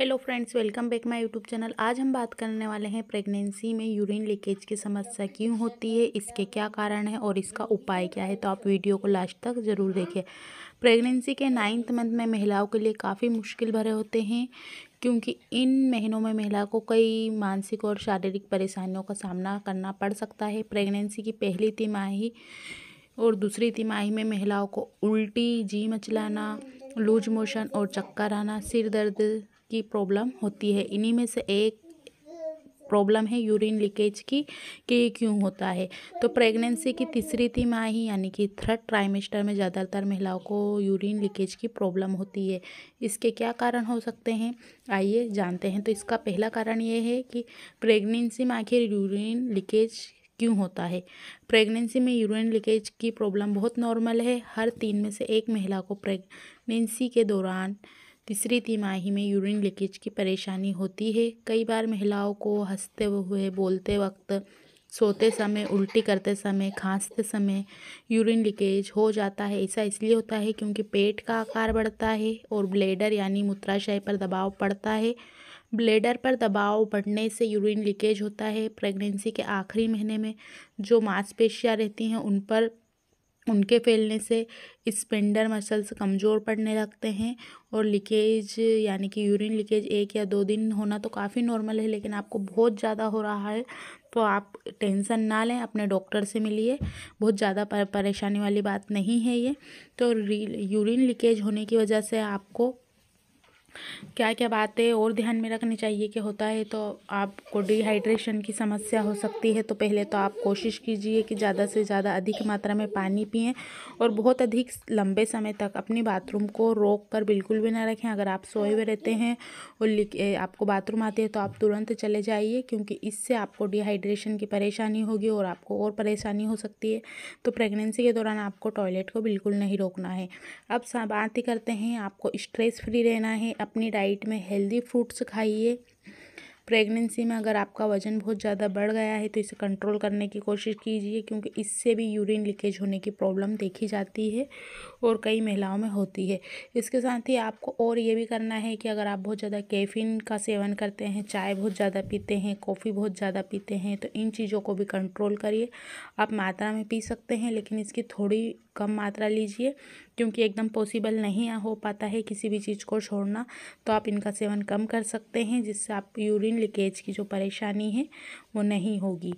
hello friends welcome back my YouTube channel आज हम बात करने वाले हैं प्रेगनेंसी में यूरिन लीकेज की समस्या क्यों होती है इसके क्या कारण है और इसका उपाय क्या है तो आप वीडियो को लास्ट तक ज़रूर देखिए प्रेगनेंसी के नाइन्थ मंथ में महिलाओं के लिए काफ़ी मुश्किल भरे होते हैं क्योंकि इन महीनों में महिला को कई मानसिक और शारीरिक परेशानियों का सामना करना पड़ सकता है प्रेगनेंसी की पहली तिमाही और दूसरी तिमाही में महिलाओं को उल्टी जी मचलाना लूज मोशन और चक्कर आना सिर दर्द की प्रॉब्लम होती है इन्हीं में से एक प्रॉब्लम है यूरिन लीकेज की कि ये क्यों होता है तो प्रेगनेंसी की तीसरी तिमाही यानी कि थर्ड ट्राइमेस्टर में ज़्यादातर महिलाओं को यूरिन लीकेज की प्रॉब्लम होती है इसके क्या कारण हो सकते हैं आइए जानते हैं तो इसका पहला कारण ये है कि प्रेगनेंसी में आखिर यूरिन लीकेज क्यों होता है प्रेगनेंसी में यूरिन लीकेज की प्रॉब्लम बहुत नॉर्मल है हर तीन में से एक महिला को प्रेगनेंसी के दौरान तीसरी तिमाही में यूरिन लीकेज की परेशानी होती है कई बार महिलाओं को हंसते हुए बोलते वक्त सोते समय उल्टी करते समय खांसते समय यूरिन लीकेज हो जाता है ऐसा इसलिए होता है क्योंकि पेट का आकार बढ़ता है और ब्लेडर यानी मूत्राशय पर दबाव पड़ता है ब्लेडर पर दबाव बढ़ने से यूरिन लीकेज होता है प्रेगनेंसी के आखिरी महीने में जो मांसपेशियाँ रहती हैं उन पर उनके फैलने से स्पेंडर मसल्स कमज़ोर पड़ने लगते हैं और लीकेज यानी कि यूरिन लीकेज एक या दो दिन होना तो काफ़ी नॉर्मल है लेकिन आपको बहुत ज़्यादा हो रहा है तो आप टेंशन ना लें अपने डॉक्टर से मिलिए बहुत ज़्यादा परेशानी वाली बात नहीं है ये तो यूरिन लीकेज होने की वजह से आपको क्या क्या बातें और ध्यान में रखनी चाहिए कि होता है तो आपको डिहाइड्रेशन की समस्या हो सकती है तो पहले तो आप कोशिश कीजिए कि ज़्यादा से ज़्यादा अधिक मात्रा में पानी पिएं और बहुत अधिक लंबे समय तक अपने बाथरूम को रोक कर बिल्कुल भी ना रखें अगर आप सोए हुए रहते हैं और आपको बाथरूम आते हैं तो आप तुरंत चले जाइए क्योंकि इससे आपको डिहाइड्रेशन की परेशानी होगी और आपको और परेशानी हो सकती है तो प्रेगनेंसी के दौरान आपको टॉयलेट को बिल्कुल नहीं रोकना है अब बात ही करते हैं आपको स्ट्रेस फ्री रहना है अपनी डाइट में हेल्दी फ्रूट्स खाइए प्रेगनेंसी में अगर आपका वज़न बहुत ज़्यादा बढ़ गया है तो इसे कंट्रोल करने की कोशिश कीजिए क्योंकि इससे भी यूरिन लीकेज होने की प्रॉब्लम देखी जाती है और कई महिलाओं में होती है इसके साथ ही आपको और ये भी करना है कि अगर आप बहुत ज़्यादा कैफीन का सेवन करते हैं चाय बहुत ज़्यादा पीते हैं कॉफ़ी बहुत ज़्यादा पीते हैं तो इन चीज़ों को भी कंट्रोल करिए आप मात्रा में पी सकते हैं लेकिन इसकी थोड़ी कम मात्रा लीजिए क्योंकि एकदम पॉसिबल नहीं हो पाता है किसी भी चीज़ को छोड़ना तो आप इनका सेवन कम कर सकते हैं जिससे आप यूरिन लीकेज की जो परेशानी है वो नहीं होगी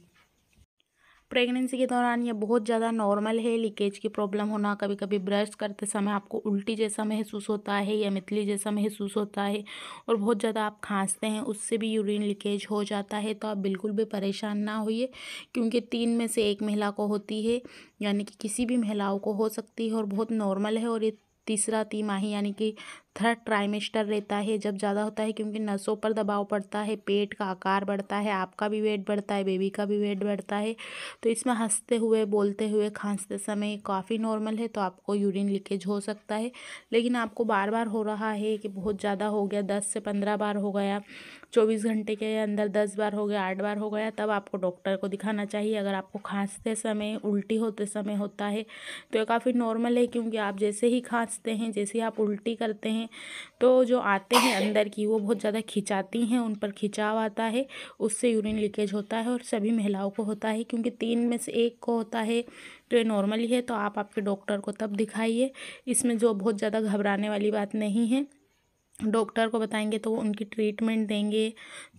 प्रेगनेंसी के दौरान यह बहुत ज़्यादा नॉर्मल है लीकेज की प्रॉब्लम होना कभी कभी ब्रश करते समय आपको उल्टी जैसा महसूस होता है या मितली जैसा महसूस होता है और बहुत ज़्यादा आप खांसते हैं उससे भी यूरिन लीकेज हो जाता है तो आप बिल्कुल भी परेशान ना होइए क्योंकि तीन में से एक महिला को होती है यानी कि किसी भी महिलाओं को हो सकती है और बहुत नॉर्मल है और ये तीसरा तिमाही यानी कि थर्ड ट्राइमेस्टर रहता है जब ज़्यादा होता है क्योंकि नसों पर दबाव पड़ता है पेट का आकार बढ़ता है आपका भी वेट बढ़ता है बेबी का भी वेट बढ़ता है तो इसमें हंसते हुए बोलते हुए खांसते समय काफ़ी नॉर्मल है तो आपको यूरिन लीकेज हो सकता है लेकिन आपको बार बार हो रहा है कि बहुत ज़्यादा हो गया दस से पंद्रह बार हो गया चौबीस घंटे के अंदर दस बार हो गया आठ बार हो गया तब आपको डॉक्टर को दिखाना चाहिए अगर आपको खांसते समय उल्टी होते समय होता है तो ये काफ़ी नॉर्मल है क्योंकि आप जैसे ही खांसते हैं जैसे ही आप उल्टी करते हैं हैं तो जो आते हैं अंदर की वो बहुत ज़्यादा खिंचाती हैं उन पर खिंचाव आता है उससे यूरिन लीकेज होता है और सभी महिलाओं को होता है क्योंकि तीन में से एक को होता है तो ये नॉर्मली है तो आप आपके डॉक्टर को तब दिखाइए इसमें जो बहुत ज़्यादा घबराने वाली बात नहीं है डॉक्टर को बताएंगे तो वो उनकी ट्रीटमेंट देंगे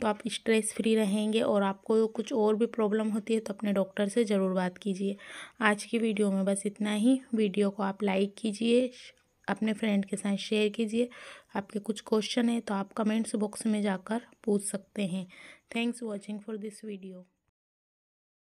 तो आप स्ट्रेस फ्री रहेंगे और आपको कुछ और भी प्रॉब्लम होती है तो अपने डॉक्टर से ज़रूर बात कीजिए आज की वीडियो में बस इतना ही वीडियो को आप लाइक कीजिए अपने फ्रेंड के साथ शेयर कीजिए आपके कुछ क्वेश्चन हैं तो आप कमेंट्स बॉक्स में जाकर पूछ सकते हैं thanks watching for this video